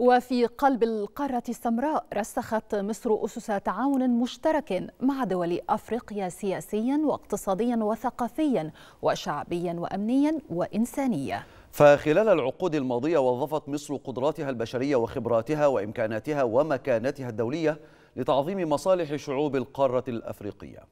وفي قلب القارة السمراء رسخت مصر أسس تعاون مشترك مع دول أفريقيا سياسيا واقتصاديا وثقافيا وشعبيا وأمنيا وإنسانيا فخلال العقود الماضية وظفت مصر قدراتها البشرية وخبراتها وإمكاناتها ومكانتها الدولية لتعظيم مصالح شعوب القارة الأفريقية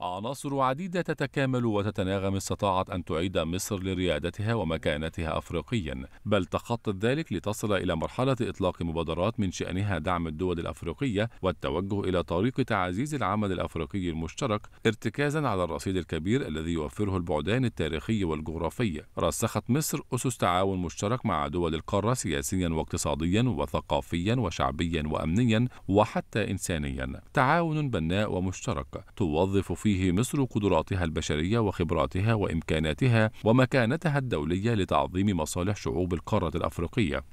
عناصر عديدة تتكامل وتتناغم استطاعت أن تعيد مصر لريادتها ومكانتها أفريقيا بل تخطت ذلك لتصل إلى مرحلة إطلاق مبادرات من شأنها دعم الدول الأفريقية والتوجه إلى طريق تعزيز العمل الأفريقي المشترك ارتكازا على الرصيد الكبير الذي يوفره البعدان التاريخي والجغرافي رسخت مصر أسس تعاون مشترك مع دول القارة سياسيا واقتصاديا وثقافيا وشعبيا وأمنيا وحتى إنسانيا تعاون بناء ومشترك توظف في فيه مصر قدراتها البشرية وخبراتها وإمكاناتها ومكانتها الدولية لتعظيم مصالح شعوب القارة الأفريقية.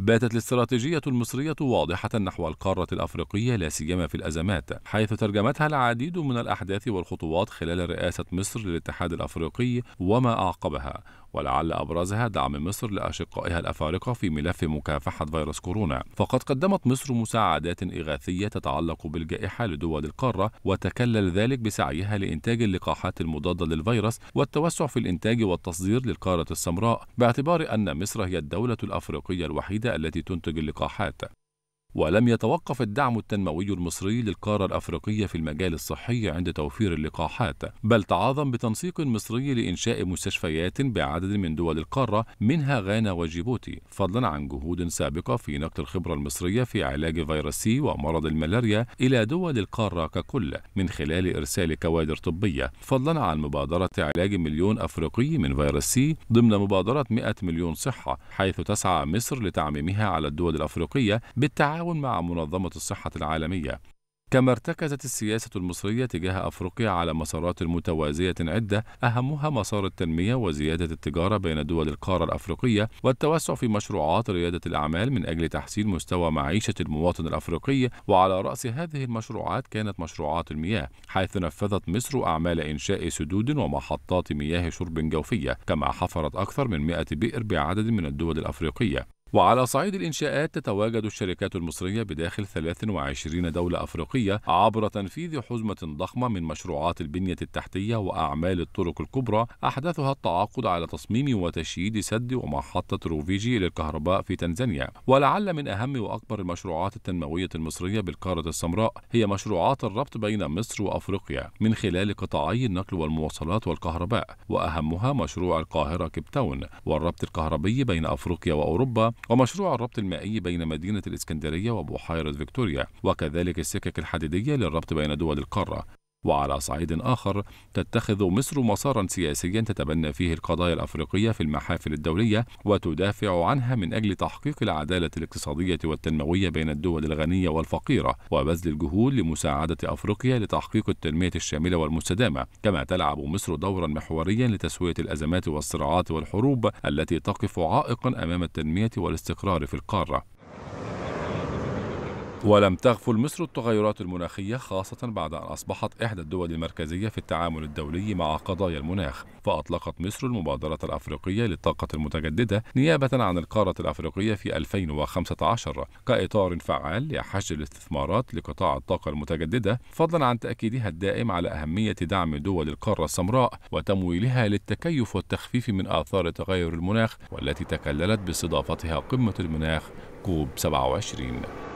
باتت الاستراتيجية المصرية واضحة نحو القارة الأفريقية لا سيما في الأزمات، حيث ترجمتها العديد من الأحداث والخطوات خلال رئاسة مصر للاتحاد الأفريقي وما أعقبها، ولعل أبرزها دعم مصر لأشقائها الأفارقة في ملف مكافحة فيروس كورونا فقد قدمت مصر مساعدات إغاثية تتعلق بالجائحة لدول القارة وتكلل ذلك بسعيها لإنتاج اللقاحات المضادة للفيروس والتوسع في الإنتاج والتصدير للقارة السمراء باعتبار أن مصر هي الدولة الأفريقية الوحيدة التي تنتج اللقاحات ولم يتوقف الدعم التنموي المصري للقارة الأفريقية في المجال الصحي عند توفير اللقاحات بل تعاظم بتنسيق مصري لإنشاء مستشفيات بعدد من دول القارة منها غانا وجيبوتي فضلا عن جهود سابقة في نقل الخبرة المصرية في علاج فيروس سي ومرض الملاريا إلى دول القارة ككل من خلال إرسال كوادر طبية فضلا عن مبادرة علاج مليون أفريقي من فيروس سي ضمن مبادرة 100 مليون صحة حيث تسعى مصر لتعميمها على الدول الأفريقية بالتعاون بالتعاون مع منظمة الصحة العالمية كما ارتكزت السياسة المصرية تجاه أفريقيا على مسارات متوازية عدة أهمها مسار التنمية وزيادة التجارة بين دول القارة الأفريقية والتوسع في مشروعات ريادة الأعمال من أجل تحسين مستوى معيشة المواطن الأفريقي وعلى رأس هذه المشروعات كانت مشروعات المياه حيث نفذت مصر أعمال إنشاء سدود ومحطات مياه شرب جوفية كما حفرت أكثر من 100 بئر بعدد من الدول الأفريقية وعلى صعيد الإنشاءات تتواجد الشركات المصرية بداخل 23 دولة أفريقية عبر تنفيذ حزمة ضخمة من مشروعات البنية التحتية وأعمال الطرق الكبرى أحدثها التعاقد على تصميم وتشييد سد ومحطة روفيجي للكهرباء في تنزانيا ولعل من أهم وأكبر المشروعات التنموية المصرية بالقارة السمراء هي مشروعات الربط بين مصر وأفريقيا من خلال قطاعي النقل والمواصلات والكهرباء وأهمها مشروع القاهرة كيب تاون والربط الكهربي بين أفريقيا وأوروبا ومشروع الربط المائي بين مدينة الإسكندرية وبحيرة فيكتوريا وكذلك السكك الحديدية للربط بين دول القارة وعلى صعيد آخر تتخذ مصر مسارا سياسيا تتبنى فيه القضايا الأفريقية في المحافل الدولية وتدافع عنها من أجل تحقيق العدالة الاقتصادية والتنموية بين الدول الغنية والفقيرة وبذل الجهود لمساعدة أفريقيا لتحقيق التنمية الشاملة والمستدامة كما تلعب مصر دورا محوريا لتسوية الأزمات والصراعات والحروب التي تقف عائقا أمام التنمية والاستقرار في القارة ولم تغفل مصر التغيرات المناخية خاصة بعد أن أصبحت إحدى الدول المركزية في التعامل الدولي مع قضايا المناخ فأطلقت مصر المبادرة الأفريقية للطاقة المتجددة نيابة عن القارة الأفريقية في 2015 كإطار فعال لحشد الاستثمارات لقطاع الطاقة المتجددة فضلا عن تأكيدها الدائم على أهمية دعم دول القارة السمراء وتمويلها للتكيف والتخفيف من آثار تغير المناخ والتي تكللت باستضافتها قمة المناخ كوب 27